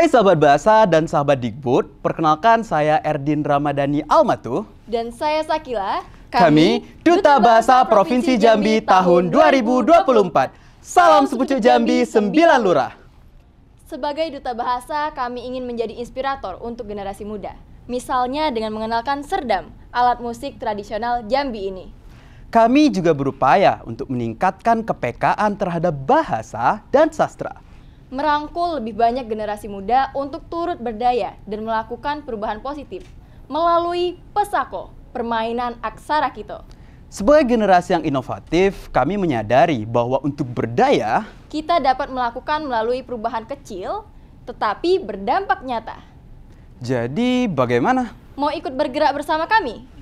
Hai sahabat bahasa dan sahabat Digbud, perkenalkan saya Erdin Ramadhani Almatu dan saya Sakila. Kami, Kami Duta Bahasa Provinsi Jambi, Jambi tahun 2024. Salam sepucuk Jambi sembilan lurah. Sebagai duta bahasa, kami ingin menjadi inspirator untuk generasi muda. Misalnya dengan mengenalkan serdam, alat musik tradisional Jambi ini. Kami juga berupaya untuk meningkatkan kepekaan terhadap bahasa dan sastra merangkul lebih banyak generasi muda untuk turut berdaya dan melakukan perubahan positif melalui Pesako, permainan aksara kita Sebagai generasi yang inovatif, kami menyadari bahwa untuk berdaya, kita dapat melakukan melalui perubahan kecil tetapi berdampak nyata. Jadi bagaimana? Mau ikut bergerak bersama kami?